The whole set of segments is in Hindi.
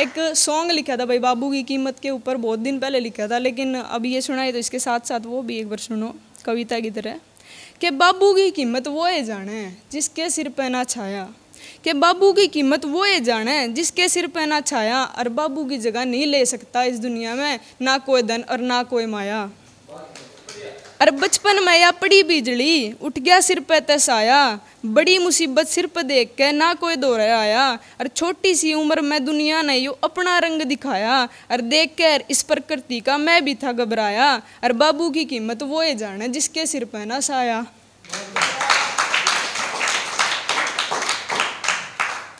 एक सॉन्ग लिखा था भाई बाबू की कीमत के ऊपर बहुत दिन पहले लिखा था लेकिन अब ये सुनाए तो इसके साथ साथ वो भी एक बार सुनो कविता की तरह कि बाबू की कीमत वो ये जाने जिसके सिर पे ना छाया कि बाबू की कीमत वो ये जाने जिसके सिर पे ना छाया और बाबू की जगह नहीं ले सकता इस दुनिया में ना कोई धन और ना कोई माया अरे बचपन में या पड़ी बिजली उठ गया सिर पे तसाया बड़ी मुसीबत सिर पे देख के ना कोई दो रहा आया और छोटी सी उम्र में दुनिया ने यो अपना रंग दिखाया और देख कर इस प्रकृति का मैं भी था घबराया और बाबू की कीमत वो ये जाने जिसके सिर पे ना साया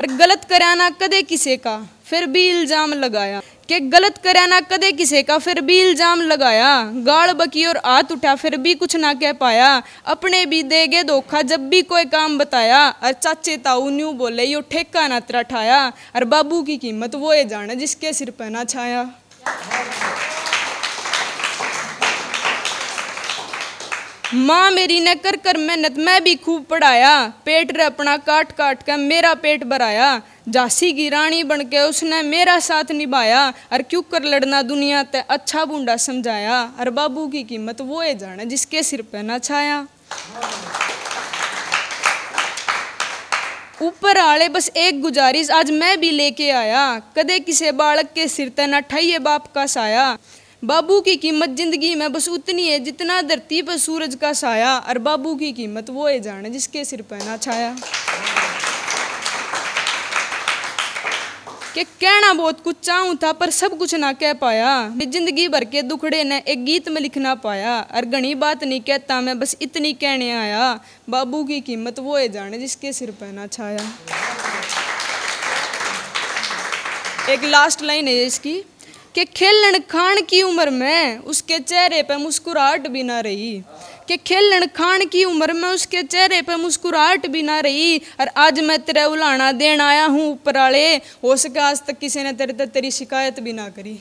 ਤੇ ਗਲਤ ਕਰਿਆ कदे किसे का फिर भी इल्जाम लगाया के गलत करा ना कदे किसे का फिर भी इल्ज़ाम लगाया गाल बकी और आत उठा फिर भी कुछ ना कह पाया अपने भी देगे धोखा जब भी कोई काम बताया और चाचे ताऊ न्यू बोले यो ठेका ना तेरा ठाया और बाबू की कीमत वो ये जाना जिसके सिर पर ना छाया माँ मेरी ने कर कर मेहनत मैं भी खूब पढ़ाया पेट रे अपना काट काट कर मेरा पेट भराया झांसी की रानी बन के उसने मेरा साथ निभाया और क्यों कर लड़ना दुनिया ते अच्छा बूंदा समझाया और बाबू की कीमत वो है जाने जिसके सिर पे ना छाया ऊपर आले बस एक गुजारिश आज मैं भी लेके आया कदे किसी बालक के सिर ते ना ठइये बाप का साया बाबू की कीमत ज़िंदगी में बस उतनी है जितना धरती पर सूरज का साया और बाबू की कीमत वो है जाने जिसके सिर पर ना छाया के कहना बहुत कुछ चाहूँ था पर सब कुछ ना कह पाया जिंदगी भर के दुखड़े ने एक गीत में लिखना पाया और घनी बात नहीं कहता मैं बस इतनी कहने आया बाबू की कीमत वो है जाने जिसके सिर पर ना छाया एक लास्ट लाइन है इसकी कि खेलन खान की उम्र में उसके चेहरे पर मुस्कुराहट भी ना रही कि खेलन खान की उम्र में उसके चेहरे पर मुस्कुराहट भी ना रही और आज मैं तेरा उलाना देन आया हूँ ऊपर वाले हो सके आज तक किसी ने तेरे तक तेरी शिकायत भी ना करी